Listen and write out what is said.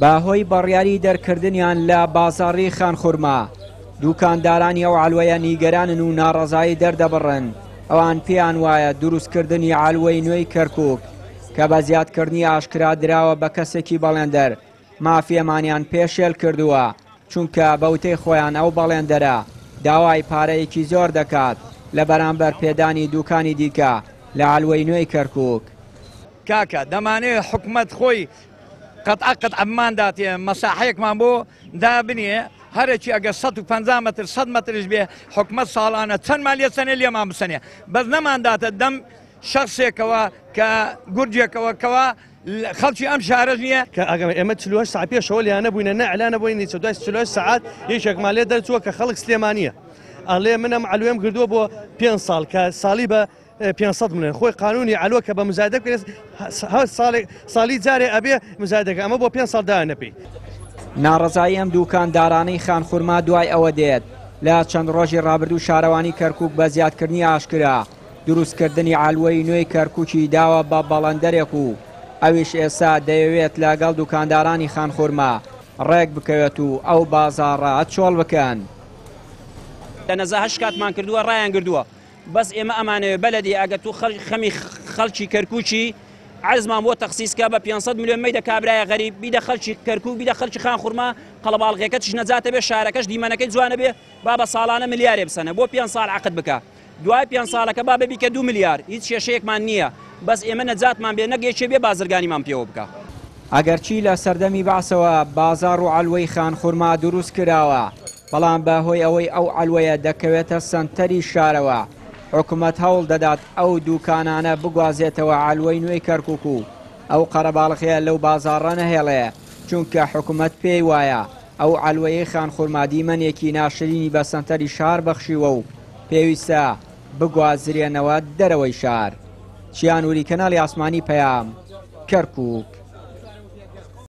باهۆی بەڕیاری دەرکردنیان لە بازاڕی خانخورما دوکاندارانی ئەو عالوەیە نیگەرانن و ناڕزایی دەردەبڕن ئەوان پێیان وایە دروستکردنی عالوەی نوێی کەرکک کە بە زیادکردنی ئاشکرا درراوە بە کەسێکی بەڵێندەر مافیەمانیان پێشێل کردووە چونکە بەوتەی خۆیان ئەو بەڵێندەرە داوای پارەیەکی زۆر دەکات لە بەرامبەر پێدانی دوکانی دیکە لە عالوەی نوێی کەرکک. کاکە دەمانێت حکومت خۆی قەت ئەقت ئەمان داتێ مەساحەیەکمان بۆ دابنیە هەرێکی ئەگە 150 متر 100 مترش بێ حکومت ساڵانە چەند مالیە سنێ لێمان بسنێ بەس نەمانداتە دەم شخصێکەوە کە گورجێکەوەکەوە خەڵکی ئەم شارەژ نییە کە ئەگەم ئێمە چلووە سا پێشەوە لایانە بووینە نەعلانە بووین نیچە دوای چلوۆ سعات یەکێکمالێ دەرچووە کە خەڵک سلێمانە. ئەڵێ منم ئەلوێم کردووە بۆ پێ ساڵ کە ساڵی بە 500 منن خۆی قانونی ئالوە کە بە مزادە بکرێت ساڵی جارێ ئەبێ مزادەکە ئەمە بۆ پێ ساڵدا نەپی ناڕزایی ئەم دووکاندارانەی خانخورما دوای ئەوە دێت لە چەند ڕۆژی ڕابردوو شارەوانی کەرکک بە زیادکردنی ئاشکرا دروستکردنی ئالوەی نوێی کەرکوکی داوە بە بەڵندەرێک و ئەویش ئێستا دەیەوێت لەگەڵ دوکاندارانی خانخورما ڕێک بکەوێت و ئەو بازاڕات چۆڵ بکەن لە نەزە هەش کاتمان کردووە ڕایان کردووە بەس ئێمە ئەمانەوێ بەلدی ئەگە تو خەمی خەڵکی کەرکوچی عزمان بۆ تەخصیسکە بە 500 میلیۆن مەدە کابرایە غەریب بیدە خەلکی کەرکوو بیدە خەلکی خان خورما قەڵباڵغیەکە چ نەزاتە بێ شارەکەش دیمەنەکەی جوانە بێ با بە ساڵانە ملیارێ بسەنە بۆ 5 سال عقد بکە دوای پێ ساڵەکە با ببیکە دو میلیار هیچ شێشەیەکمان نییە بەس ئێمە نەجاتمان بێ نەگەێکێ بێ بازرگانیمان پێوە بکە. ئەگەرچی لە سەردەمی باسەوە بازار و ئالوەی خان خورما دروست کراوە بەڵام بە هۆی ئەوەی ئەو ئەلوەیە دەکەوێتە سنتەری شارەوە حکوومەت هەوڵ دەدات ئەو دووکانانە بگوازێتەوە ئالوەی نوێی کەرکک و ئەو قەرەباڵخەیە لەو بازارڕە نەهێڵەیە چونکە حکوومەت پێی وایە ئەو ئالوەیە خان خورمادی منێکی ناشرینی بە سنتەری شار بەخشیوە و پێویستە بگوازرێنەوە دەرەوەی شار چیان وری کەناڵی ئاسمانی پەیام کەرکک.